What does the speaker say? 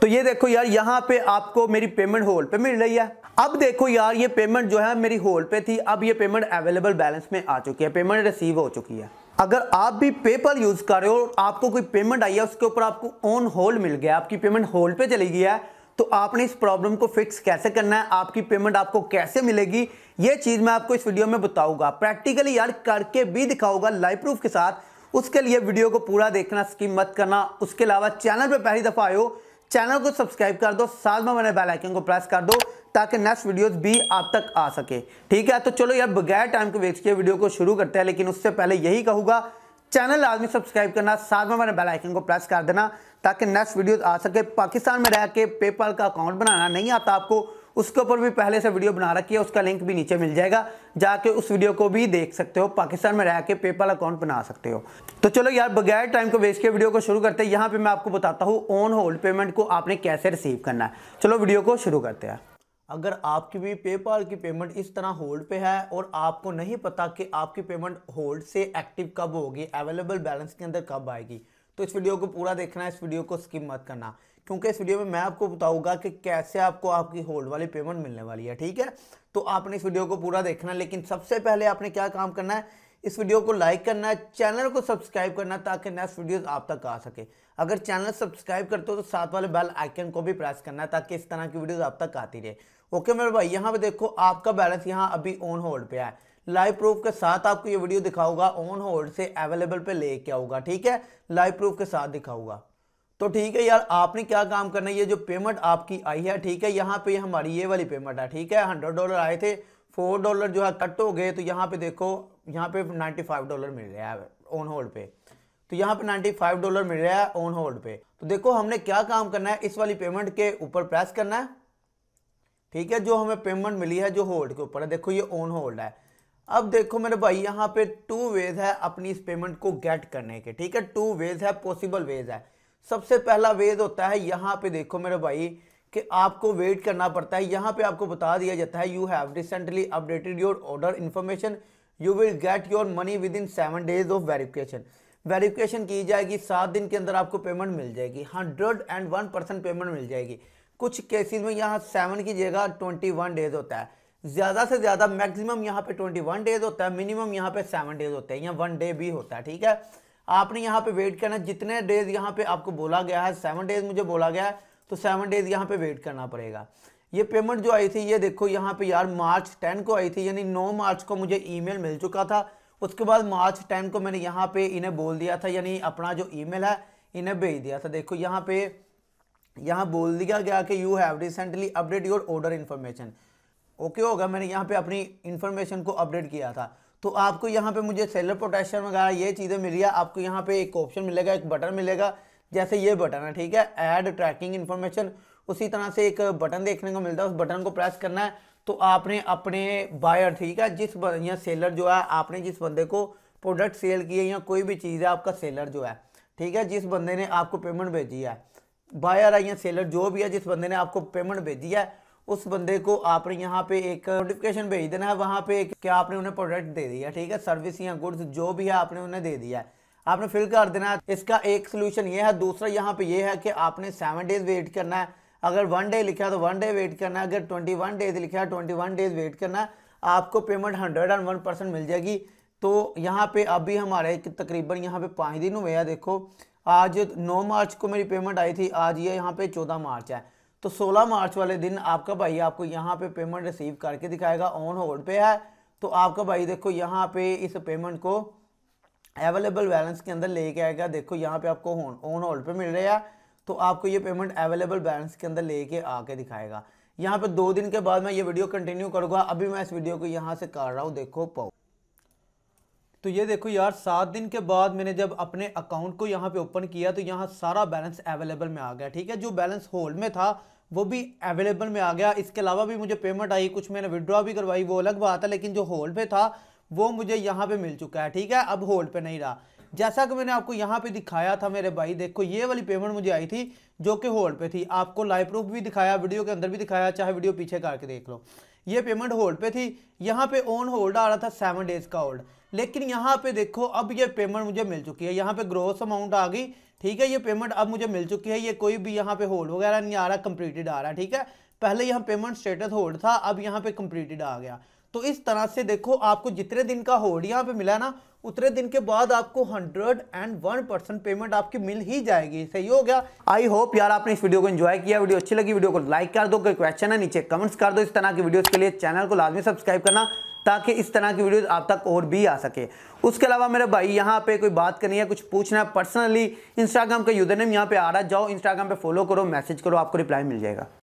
तो ये देखो यार यहाँ पे आपको मेरी पेमेंट होल पे मिल रही है अब देखो यार ये पेमेंट जो है मेरी होल पे थी अब ये पेमेंट अवेलेबल बैलेंस में आ चुकी है पेमेंट रिसीव हो चुकी है अगर आप भी पेपल यूज़ कर रहे हो और आपको कोई पेमेंट आई है उसके ऊपर आपको ऑन होल्ड मिल गया आपकी पेमेंट होल पे चली गई है तो आपने इस प्रॉब्लम को फिक्स कैसे करना है आपकी पेमेंट आपको कैसे मिलेगी ये चीज़ मैं आपको इस वीडियो में बताऊंगा प्रैक्टिकली यार करके भी दिखाऊंगा लाइव प्रूफ के साथ उसके लिए वीडियो को पूरा देखना स्कीम मत करना उसके अलावा चैनल पर पहली दफ़ा आयो चैनल को सब्सक्राइब कर दो साथ में मैंने बेल आइकन को प्रेस कर दो ताकि नेक्स्ट वीडियोस भी आप तक आ सके ठीक है तो चलो यार बगैर टाइम को वेस्ट किए वीडियो को शुरू करते हैं लेकिन उससे पहले यही कहूंगा चैनल आदमी सब्सक्राइब करना साथ में मैंने बेल आइकन को प्रेस कर देना ताकि नेक्स्ट वीडियो आ सके पाकिस्तान में रह के पेपाल का अकाउंट बनाना नहीं आता आपको उसके ऊपर भी पहले से वीडियो बना रखी है उसका लिंक भी नीचे मिल जाएगा जाके उस वीडियो को भी देख सकते हो पाकिस्तान में रह के पेपल अकाउंट बना सकते हो तो चलो यार बगैर टाइम को वेस्ट के वीडियो को शुरू करते हैं यहाँ पे मैं आपको बताता हूँ ऑन होल्ड पेमेंट को आपने कैसे रिसीव करना है चलो वीडियो को शुरू करते हैं अगर आपकी भी पेपाल की पेमेंट इस तरह होल्ड पे है और आपको नहीं पता कि आपकी पेमेंट होल्ड से एक्टिव कब होगी अवेलेबल बैलेंस के अंदर कब आएगी तो इस वीडियो को पूरा देखना इस वीडियो को स्किप मत करना क्योंकि इस वीडियो में मैं आपको बताऊंगा कि कैसे आपको आपकी होल्ड वाली पेमेंट मिलने वाली है ठीक है तो आपने इस वीडियो को पूरा देखना लेकिन सबसे पहले आपने क्या काम करना है इस वीडियो को लाइक करना है चैनल को सब्सक्राइब करना ताकि नेक्स्ट वीडियोस आप तक आ सके अगर चैनल सब्सक्राइब करते हो तो साथ वाले बेल आइकन को भी प्रेस करना है ताकि इस तरह की वीडियोस आप तक आती रहे ओके मेरे भाई यहाँ पे देखो आपका बैलेंस यहाँ अभी ऑन होल्ड पे है लाइव प्रूफ के साथ आपको ये वीडियो दिखाऊंगा ऑन होल्ड से अवेलेबल पे लेके आऊंगा ठीक है लाइव प्रूफ के साथ दिखाऊंगा तो ठीक है यार आपने क्या काम करना है ये जो पेमेंट आपकी आई है ठीक है यहाँ पे हमारी ये वाली पेमेंट है ठीक है हंड्रेड डॉलर आए थे फोर डॉलर जो है कट हो गए तो यहाँ पे देखो यहाँ पे नाइन्टी फाइव डॉलर मिल रहा है ऑन होल्ड पे तो यहाँ पे नाइन्टी फाइव डॉलर मिल रहा है ऑन होल्ड पे तो देखो हमने क्या काम करना है इस वाली पेमेंट के ऊपर प्रेस करना है ठीक है जो हमें पेमेंट मिली है जो होल्ड के ऊपर है देखो ये ऑन होल्ड है अब देखो मेरे भाई यहाँ पे टू वेज है अपनी इस पेमेंट को गेट करने के ठीक है टू वेज है पॉसिबल वेज है सबसे पहला वेज होता है यहाँ पे देखो मेरे भाई कि आपको वेट करना पड़ता है यहाँ पे आपको बता दिया जाता है you have recently updated your order information you will get your money within seven days of verification verification की जाएगी सात दिन के अंदर आपको पेमेंट मिल जाएगी hundred and one percent payment मिल जाएगी कुछ केसेस में यहाँ सेवन की जगह ट्वेंटी वन डेज होता है ज़्यादा से ज़्यादा मैक्सिमम यहाँ पे 21 डेज होता है मिनिमम यहाँ पे सेवन डेज होते हैं या वन डे भी होता है ठीक है आपने यहाँ पे वेट करना जितने डेज यहाँ पे आपको बोला गया है सेवन डेज मुझे बोला गया है तो सेवन डेज यहाँ पे वेट करना पड़ेगा ये पेमेंट जो आई थी ये देखो यहाँ पे यार मार्च टेन को आई थी यानी नौ मार्च को मुझे ईमेल मिल चुका था उसके बाद मार्च टेन को मैंने यहाँ पे इन्हें बोल दिया था यानी अपना जो ईमेल है इन्हें भेज दिया था देखो यहाँ पे यहाँ बोल दिया गया कि you have recently update your order information okay होगा मैंने यहाँ पे अपनी इन्फॉर्मेशन को अपडेट किया था तो आपको यहाँ पे मुझे सेलर प्रोटेक्शन वगैरह ये चीज़ें मिली है आपको यहाँ पे एक ऑप्शन मिलेगा एक बटन मिलेगा जैसे ये बटन है ठीक है ऐड ट्रैकिंग इन्फॉर्मेशन उसी तरह से एक बटन देखने को मिलता है उस बटन को प्रेस करना है तो आपने अपने बायर ठीक है जिस या सेलर जो है आपने जिस बंदे को प्रोडक्ट सेल किए या कोई भी चीज़ है आपका सेलर जो है ठीक है जिस बंदे ने आपको पेमेंट भेजी है बायर है या सेलर जो भी है जिस बंदे ने आपको पेमेंट भेजी है उस बंदे को आपने यहाँ पे एक नोटिफिकेशन भेज देना है वहाँ पे क्या आपने उन्हें प्रोडक्ट दे दिया ठीक है सर्विस या गुड्स जो भी है आपने उन्हें दे दिया है आपने फिल कर देना है इसका एक सोल्यूशन ये है दूसरा यहाँ पे ये है कि आपने सेवन डेज वेट करना है अगर वन डे लिखा है तो वन डे वेट करना है अगर ट्वेंटी वन डेज लिखा है ट्वेंटी वन डेज वेट करना है आपको payment hundred and one percent मिल जाएगी तो यहाँ पे अभी हमारे तकरीबन यहाँ पे पाँच दिन हुए हैं देखो आज नौ मार्च को मेरी पेमेंट आई थी आज ये यहाँ पे चौदह मार्च है तो 16 मार्च वाले दिन आपका भाई आपको यहाँ पे पेमेंट रिसीव करके दिखाएगा ऑन होल्ड पे है तो आपका भाई देखो यहाँ पे इस पेमेंट को अवेलेबल बैलेंस के अंदर लेके आएगा देखो यहाँ पे आपको ऑन होल्ड पे मिल रहा है तो आपको ये पेमेंट अवेलेबल बैलेंस के अंदर लेके आके दिखाएगा यहाँ पे दो दिन के बाद मैं ये वीडियो कंटिन्यू करूँगा अभी मैं इस वीडियो को यहाँ से कर रहा हूँ देखो पाओ तो ये देखो यार सात दिन के बाद मैंने जब अपने अकाउंट को यहाँ पे ओपन किया तो यहाँ सारा बैलेंस अवेलेबल में आ गया ठीक है जो बैलेंस होल्ड में था वो भी अवेलेबल में आ गया इसके अलावा भी मुझे पेमेंट आई कुछ मैंने विड्रॉ भी करवाई वो अलग बात है लेकिन जो होल्ड पे था वो मुझे यहाँ पे मिल चुका है ठीक है अब होल्ड पे नहीं रहा जैसा कि मैंने आपको यहाँ पे दिखाया था मेरे भाई देखो ये वाली पेमेंट मुझे आई थी जो कि होल्ड पे थी आपको लाइव प्रूफ भी दिखाया वीडियो के अंदर भी दिखाया चाहे वीडियो पीछे करके देख लो ये पेमेंट होल्ड पे थी यहाँ पे ऑन होल्ड आ रहा था सेवन डेज का होल्ड लेकिन यहाँ पे देखो अब ये पेमेंट मुझे मिल चुकी है यहाँ पे ग्रोस अमाउंट आ गई ठीक है ये पेमेंट अब मुझे मिल चुकी है ये कोई भी यहाँ पे होल्ड वगैरह नहीं आ रहा कंप्लीटेड आ रहा ठीक है पहले यहाँ पेमेंट स्टेटस होल्ड था अब यहाँ पे कंप्लीटेड आ गया तो इस तरह से देखो आपको जितने दिन का होल्ड यहाँ पे मिला ना उतने दिन के बाद आपको hundred and one percent payment आपकी मिल ही जाएगी सही हो गया आई होप यार आपने इस वीडियो को एंजॉय किया वीडियो अच्छी लगी वीडियो को लाइक कर दो कोई क्वेश्चन है नीचे कमेंट्स कर दो इस तरह की वीडियोस के लिए चैनल को लाजमी सब्सक्राइब करना ताकि इस तरह की वीडियोस आप तक और भी आ सके उसके अलावा मेरे भाई यहाँ पे कोई बात करनी है कुछ पूछना है पर्सनली इंस्टाग्राम का यूजर नेम यहाँ पे आ रहा है जाओ इंस्टाग्राम पे फॉलो करो मैसेज करो आपको रिप्लाई मिल जाएगा